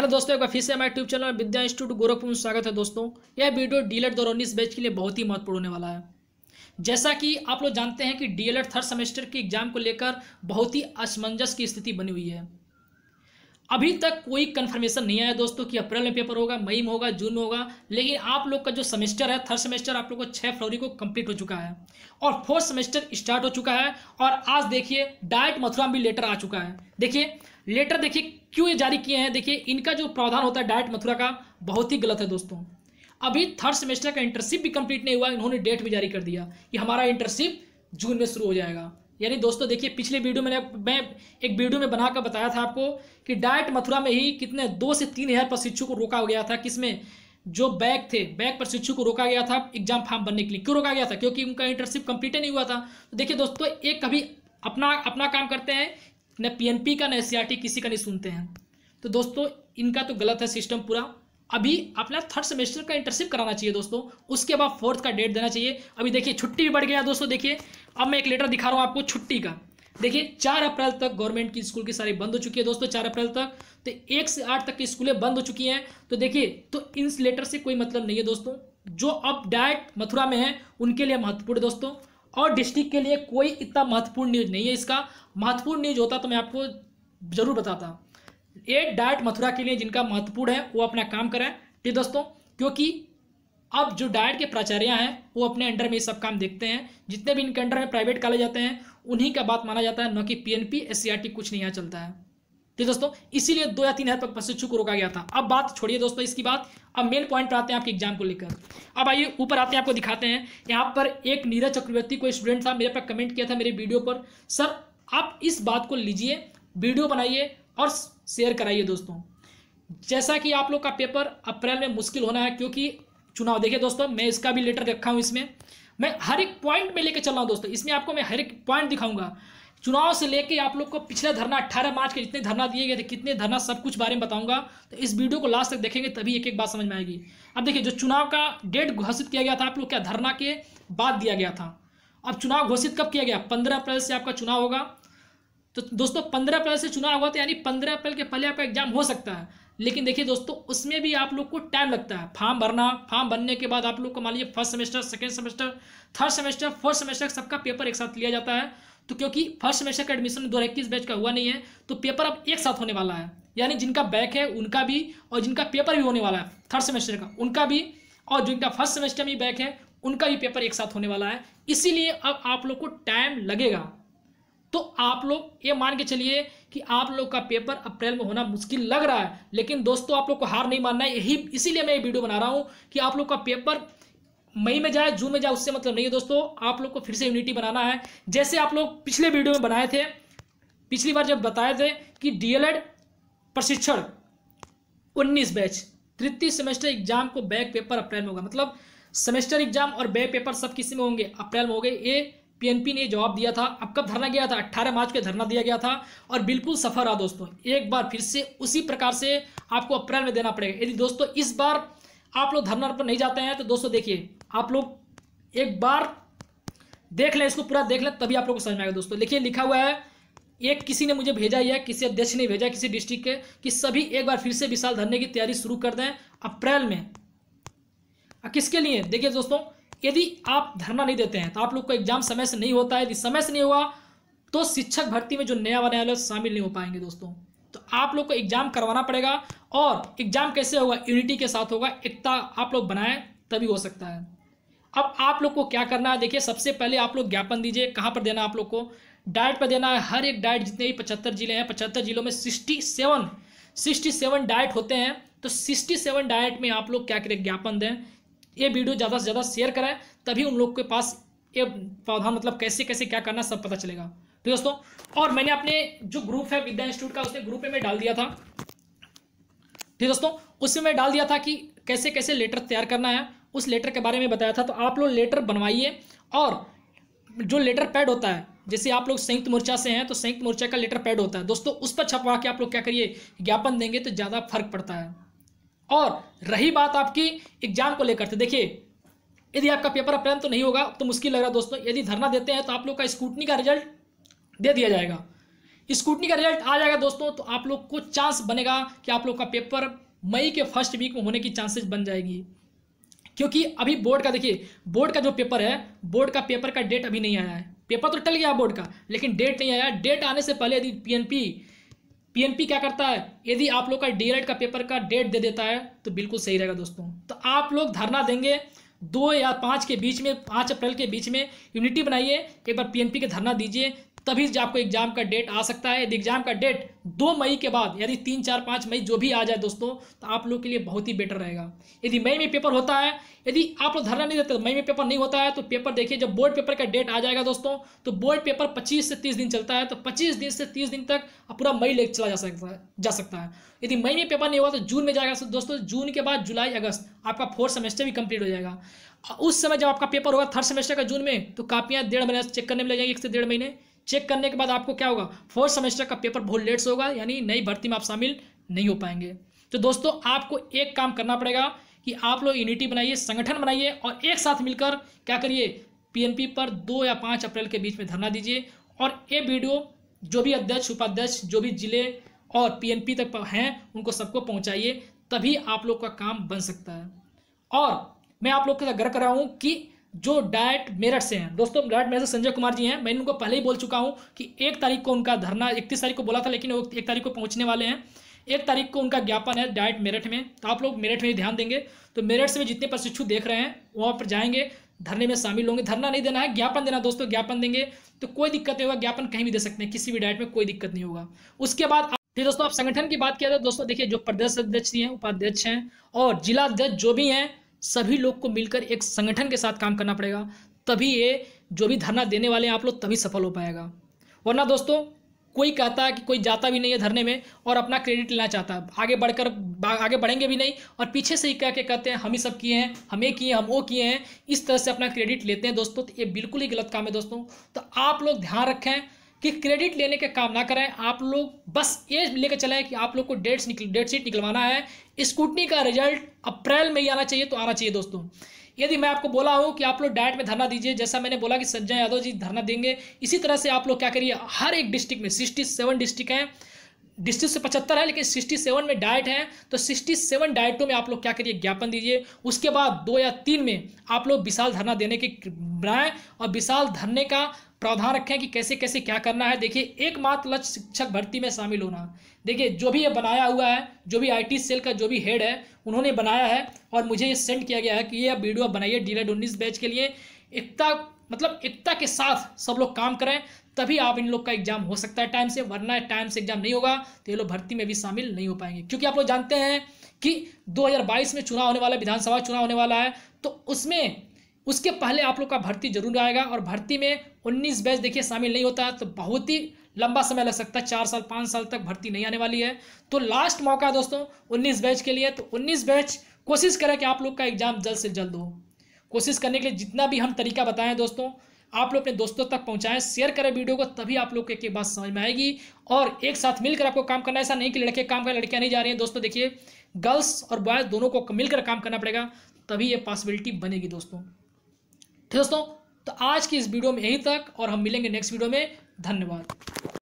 hello दोस्तों एक बार फिर से हमारे tube channel Vidya Institute Gorakhpur में स्वागत है दोस्तों यह वीडियो डीएलएड दो उन्नीस बैच के लिए बहुत ही महत्वपूर्ण होने वाला है जैसा कि आप लोग जानते हैं कि डीएलएड थर्ड सेमेस्टर के एग्जाम को लेकर बहुत ही असमंजस की स्थिति बनी हुई है अभी तक कोई कन्फर्मेशन नहीं आया दोस्तों कि अप्रैल में पेपर होगा मई में होगा जून में होगा लेकिन आप लोग का जो सेमेस्टर है थर्ड सेमेस्टर आप लोग को छः फरवरी को कंप्लीट हो चुका है और फोर्थ सेमेस्टर स्टार्ट हो चुका है और आज देखिए डायरेक्ट मथुरा में भी लेटर आ चुका है देखिए लेटर देखिए क्यों ये जारी किए हैं देखिए इनका जो प्रावधान होता है डायट मथुरा का बहुत ही गलत है दोस्तों अभी थर्ड सेमेस्टर का इंटर्नशिप भी कंप्लीट नहीं हुआ इन्होंने डेट भी जारी कर दिया कि हमारा इंटर्नशिप जून में शुरू हो जाएगा यानी दोस्तों देखिए पिछले वीडियो में मैं एक वीडियो में बनाकर बताया था आपको कि डायट मथुरा में ही कितने दो से तीन हज़ार प्रशिक्षु को रोका गया था किसमें जो बैक थे बैक प्रशिक्षु को रोका गया था एग्जाम फॉर्म भरने के लिए क्यों रोका गया था क्योंकि उनका इंटर्नशिप कंप्लीट नहीं हुआ था तो देखिए दोस्तों एक कभी अपना अपना काम करते हैं न पीएनपी का न एस e किसी का नहीं सुनते हैं तो दोस्तों इनका तो गलत है सिस्टम पूरा अभी अपना थर्ड सेमेस्टर का इंटर्नशिप कराना चाहिए दोस्तों उसके बाद फोर्थ का डेट देना चाहिए अभी देखिए छुट्टी भी बढ़ गया दोस्तों देखिए अब मैं एक लेटर दिखा रहा हूँ आपको छुट्टी का देखिए चार अप्रैल तक गवर्नमेंट की स्कूल की सारी बंद हो चुकी है दोस्तों चार अप्रैल तक तो एक से आठ तक की स्कूलें बंद हो चुकी हैं तो देखिए तो इन लेटर से कोई मतलब नहीं है दोस्तों जो अब डायरेक्ट मथुरा में है उनके लिए महत्वपूर्ण दोस्तों और डिस्ट्रिक्ट के लिए कोई इतना महत्वपूर्ण न्यूज नहीं है इसका महत्वपूर्ण न्यूज होता तो मैं आपको जरूर बताता एक डायट मथुरा के लिए जिनका महत्वपूर्ण है वो अपना काम करें ठीक दोस्तों क्योंकि अब जो डायट के प्राचार्य हैं वो अपने अंडर में ये सब काम देखते हैं जितने भी इनके अंडर में प्राइवेट कॉलेज आते हैं उन्हीं का बात माना जाता है न कि पी एन कुछ नहीं यहाँ चलता है ठीक तो दोस्तों इसीलिए दो या तीन हद तक प्रशिक्षु को रोका गया था अब बात छोड़िए दोस्तों इसकी बात अब मेन पॉइंट आते हैं आपके एग्जाम को लेकर अब आइए ऊपर आते हैं आपको दिखाते हैं यहाँ पर एक नीरज चक्रवर्ती कोई स्टूडेंट था मेरे पर कमेंट किया था मेरे वीडियो पर सर आप इस बात को लीजिए वीडियो बनाइए और शेयर कराइए दोस्तों जैसा कि आप लोग का पेपर अप्रैल में मुश्किल होना है क्योंकि चुनाव देखिए दोस्तों मैं इसका भी लेटर रखा हूँ इसमें मैं हर एक पॉइंट में लेकर चल रहा हूँ दोस्तों इसमें आपको मैं हर एक पॉइंट दिखाऊंगा चुनाव से लेके आप लोग को पिछला धरना 18 मार्च के जितने धरना दिए गए थे कितने धरना सब कुछ बारे में बताऊंगा तो इस वीडियो को लास्ट तक देखेंगे तभी एक एक बात समझ में आएगी अब देखिए जो चुनाव का डेट घोषित किया गया था आप लोग क्या धरना के बाद दिया गया था अब चुनाव घोषित कब किया गया पंद्रह अप्रैल से आपका चुनाव होगा तो दोस्तों पंद्रह अप्रैल से चुनाव हुआ तो यानी पंद्रह अप्रैल के पहले आपका एग्जाम हो सकता है लेकिन देखिए दोस्तों उसमें भी आप लोग को टाइम लगता है फॉर्म भरना फॉर्म भरने के बाद आप लोग को मान लीजिए first semester second semester third semester fourth semester सबका पेपर एक साथ लिया जाता है तो क्योंकि फर्स्ट सेमेस्टर का एडमिशन दो इक्कीस बैच का हुआ नहीं है तो पेपर अब एक साथ होने वाला है यानी जिनका बैक है उनका भी और जिनका पेपर भी होने वाला है थर्ड सेमेस्टर का उनका भी और जिनका फर्स्ट सेमेस्टर में बैक है उनका भी पेपर एक साथ होने वाला है इसीलिए अब आप लोग को टाइम लगेगा तो आप लोग ये मान के चलिए कि आप लोग का पेपर अप्रैल में होना मुश्किल लग रहा है लेकिन दोस्तों आप लोग को हार नहीं मानना है यही इसीलिए मैं ये वीडियो बना रहा हूँ कि आप लोग का पेपर मई में जाए जून में जाए उससे मतलब नहीं है दोस्तों आप लोग को फिर से यूनिटी बनाना है जैसे आप लोग पिछले वीडियो में बनाए थे पिछली बार जब बताए थे कि डीएलएड प्रशिक्षण उन्नीस बैच तृतीय सेमेस्टर एग्जाम को बैक पेपर अप्रैल में होगा मतलब सेमेस्टर एग्जाम और बैक पेपर सब किसी में होंगे अप्रैल में हो गए ये पीएनपी ने जवाब दिया था अब कब धरना गया था 18 मार्च को धरना दिया गया था और बिल्कुल सफर रहा दोस्तों एक बार फिर से उसी प्रकार से आपको अप्रैल में देना पड़ेगा यदि दोस्तों इस बार आप लोग धरना पर नहीं जाते हैं तो दोस्तों देखिए आप लोग एक बार देख लें इसको पूरा देख लें तभी आप लोग को समझ में आएगा दोस्तों देखिए लिखा हुआ है एक किसी ने मुझे भेजा यह किसी अध्यक्ष ने भेजा किसी डिस्ट्रिक्ट के कि सभी एक बार फिर से विशाल धरने की तैयारी शुरू कर दें अप्रैल में किसके लिए देखिए दोस्तों यदि आप धरना नहीं देते हैं तो आप लोग को एग्जाम समय से नहीं होता है यदि समय से नहीं हुआ तो शिक्षक भर्ती में जो नया बनाया वाले शामिल नहीं हो पाएंगे दोस्तों तो आप लोग को एग्जाम करवाना पड़ेगा और एग्जाम कैसे होगा यूनिटी के साथ होगा एकता आप लोग बनाए तभी हो सकता है अब आप लोग को क्या करना है देखिए सबसे पहले आप लोग ज्ञापन दीजिए कहाँ पर देना आप लोग को डाइट पर देना है हर एक डाइट जितने भी पचहत्तर जिले हैं पचहत्तर जिलों में sixty seven sixty seven DIET होते हैं तो सिक्सटी सेवन डाइट में आप लोग क्या करें ज्ञापन दें ये वीडियो ज़्यादा से ज़्यादा शेयर कराएं तभी उन लोग के पास ये पौधा मतलब कैसे कैसे क्या करना सब पता चलेगा तो दोस्तों और मैंने अपने जो ग्रुप है विद्या इंस्टीट्यूट का उसने ग्रुप में डाल दिया था ठीक तो दोस्तों उसमें मैं डाल दिया था कि कैसे कैसे लेटर तैयार करना है उस लेटर के बारे में बताया था तो आप लोग लेटर बनवाइए और जो लेटर पैड होता है जैसे आप लोग संयुक्त मोर्चा से हैं तो संयुक्त मोर्चा का लेटर पैड होता है दोस्तों उस पर छपवा के आप लोग क्या करिए ज्ञापन देंगे तो ज़्यादा फर्क पड़ता है और रही बात आपकी एग्जाम को लेकर देखिए यदि आपका पेपर अप्रैल तो नहीं होगा तो मुश्किल लग रहा है दोस्तों यदि धरना देते हैं तो आप लोग का स्कूटनी का रिजल्ट दे दिया जाएगा स्कूटनी का रिजल्ट आ जाएगा दोस्तों तो आप लोग को चांस बनेगा कि आप लोग का पेपर मई के फर्स्ट वीक में होने की चांसेस बन जाएगी क्योंकि अभी बोर्ड का देखिए बोर्ड का जो पेपर है बोर्ड का पेपर का डेट अभी नहीं आया है पेपर तो टल गया बोर्ड का लेकिन डेट नहीं आया डेट आने से पहले यदि पी पीएनपी क्या करता है यदि आप लोग का डीएलएड का पेपर का डेट दे देता है तो बिल्कुल सही रहेगा दोस्तों तो आप लोग धरना देंगे दो या पाँच के बीच में पाँच अप्रैल के बीच में यूनिटी बनाइए एक बार पीएनपी के धरना दीजिए तभी आपको एग्जाम का डेट आ सकता है यदि एग्जाम का डेट दो मई के बाद यदि तीन चार पाँच मई जो भी आ जाए दोस्तों तो आप लोग के लिए बहुत ही बेटर रहेगा यदि मई में पेपर होता है यदि आप लोग धरना नहीं देते तो मई में पेपर नहीं होता है तो पेपर देखिए जब बोर्ड पेपर का डेट आ जाएगा दोस्तों तो बोर्ड पेपर पच्चीस से तीस दिन चलता है तो पच्चीस दिन से तीस दिन तक पूरा मई ले चला जा सकता है जा सकता है यदि मई में पेपर नहीं हुआ तो जून में जाएगा दोस्तों जून के बाद जुलाई अगस्त आपका फोर्थ सेमेस्टर भी कंप्लीट हो जाएगा उस समय जब आपका पेपर होगा थर्ड सेमेस्टर का जून में तो कापियाँ डेढ़ महीने चेक करने में लगेंगे एक से डेढ़ महीने चेक करने के बाद आपको क्या होगा फोर्थ सेमेस्टर का पेपर बहुत लेट से होगा यानी नई भर्ती में आप शामिल नहीं हो पाएंगे तो दोस्तों आपको एक काम करना पड़ेगा कि आप लोग यूनिटी बनाइए संगठन बनाइए और एक साथ मिलकर क्या करिए पीएनपी पर दो या पाँच अप्रैल के बीच में धरना दीजिए और ये वीडियो जो भी अध्यक्ष उपाध्यक्ष जो भी जिले और पीएनपी तक हैं उनको सबको पहुंचाइए तभी आप लोग का काम बन सकता है और मैं आप लोग के साथ गर्व कर रहा हूँ कि जो डायरेक्ट मेरठ से हैं दोस्तों डायरेक्ट मेरठ से संजय कुमार जी हैं मैं उनको पहले ही बोल चुका हूं कि एक तारीख को उनका धरना इकतीस तारीख को बोला था लेकिन वो एक तारीख को पहुंचने वाले हैं एक तारीख को उनका ज्ञापन है डायरेक्ट मेरठ में तो आप लोग मेरठ में ध्यान देंगे तो मेरठ से जितने प्रशिक्षु देख रहे हैं वहाँ पर जाएंगे धरने में शामिल होंगे धरना नहीं देना है ज्ञापन देना दोस्तों ज्ञापन देंगे तो कोई दिक्कत नहीं होगा ज्ञापन कहीं भी दे सकते हैं किसी भी डायट में कोई दिक्कत नहीं होगा उसके बाद फिर दोस्तों आप संगठन की बात किया जाए तो दोस्तों देखिए जो प्रदेश अध्यक्ष हैं उपाध्यक्ष हैं और जिला अध्यक्ष जो भी हैं सभी लोग को मिलकर एक संगठन के साथ काम करना पड़ेगा तभी ये जो भी धरना देने वाले हैं आप लोग तभी सफल हो पाएगा वरना दोस्तों कोई कहता है कि कोई जाता भी नहीं है धरने में और अपना क्रेडिट लेना चाहता है आगे बढ़कर आगे बढ़ेंगे भी नहीं और पीछे से ही कह के कहते हैं हम ही सब किए हैं हम ये किए हम वो किए हैं इस तरह से अपना क्रेडिट लेते हैं दोस्तों तो ये बिल्कुल ही गलत काम है दोस्तों तो आप लोग ध्यान रखें कि क्रेडिट लेने के काम ना करें आप लोग बस ये लेकर चलें कि आप लोग को डेट्स निकल डेट शीट निकलवाना है स्कूटनी का रिजल्ट अप्रैल में ही आना चाहिए तो आना चाहिए दोस्तों यदि मैं आपको बोला हूँ कि आप लोग डायट में धरना दीजिए जैसा मैंने बोला कि संजय यादव जी धरना देंगे इसी तरह से आप लोग क्या करिए हर एक डिस्ट्रिक्ट में सिक्सटी सेवन डिस्ट्रिक्ट हैं डिस्ट्रिक्ट से पचहत्तर है लेकिन सिक्सटी सेवन में डाइट है तो सिक्सटी सेवन डाइटों में आप लोग क्या करिए ज्ञापन दीजिए उसके बाद दो या तीन में आप लोग विशाल धरना देने के बनाएं और विशाल धरने का प्रावधान रखें कि कैसे कैसे क्या करना है देखिए एकमात्र लक्ष्य शिक्षक भर्ती में शामिल होना देखिए जो भी ये बनाया हुआ है जो भी आईटी सेल का जो भी हेड है उन्होंने बनाया है और मुझे ये सेंड किया गया है कि ये आप वीडियो बनाइए डीलेड e उन्नीस बैच के लिए एकता मतलब एकता के साथ सब लोग काम करें तभी आप इन लोग का एग्जाम हो सकता है टाइम से वरना टाइम से एग्जाम नहीं होगा तो ये लोग भर्ती में भी शामिल नहीं हो पाएंगे क्योंकि आप लोग जानते हैं कि 2022 में चुनाव होने वाला है विधानसभा चुनाव होने वाला है तो उसमें उसके पहले आप लोग का भर्ती जरूर आएगा और भर्ती में उन्नीस बैच देखिए शामिल नहीं होता है तो बहुत ही लंबा समय लग सकता है चार साल पाँच साल तक भर्ती नहीं आने वाली है तो लास्ट मौका है दोस्तों उन्नीस बैच के लिए तो उन्नीस बैच कोशिश करें कि आप लोग का एग्जाम जल्द से जल्द हो कोशिश करने के लिए जितना भी हम तरीका बताएं दोस्तों आप लोग अपने दोस्तों तक पहुंचाएं शेयर करें वीडियो को तभी आप लोग एक बात समझ में आएगी और एक साथ मिलकर आपको काम करना ऐसा नहीं कि लड़के काम करें लड़कियां नहीं जा रही हैं दोस्तों देखिए गर्ल्स और बॉयज़ दोनों को मिलकर काम करना पड़ेगा तभी ये पॉसिबिलिटी बनेगी दोस्तों ठीक तो दोस्तों तो आज की इस वीडियो में यहीं तक और हम मिलेंगे नेक्स्ट वीडियो में धन्यवाद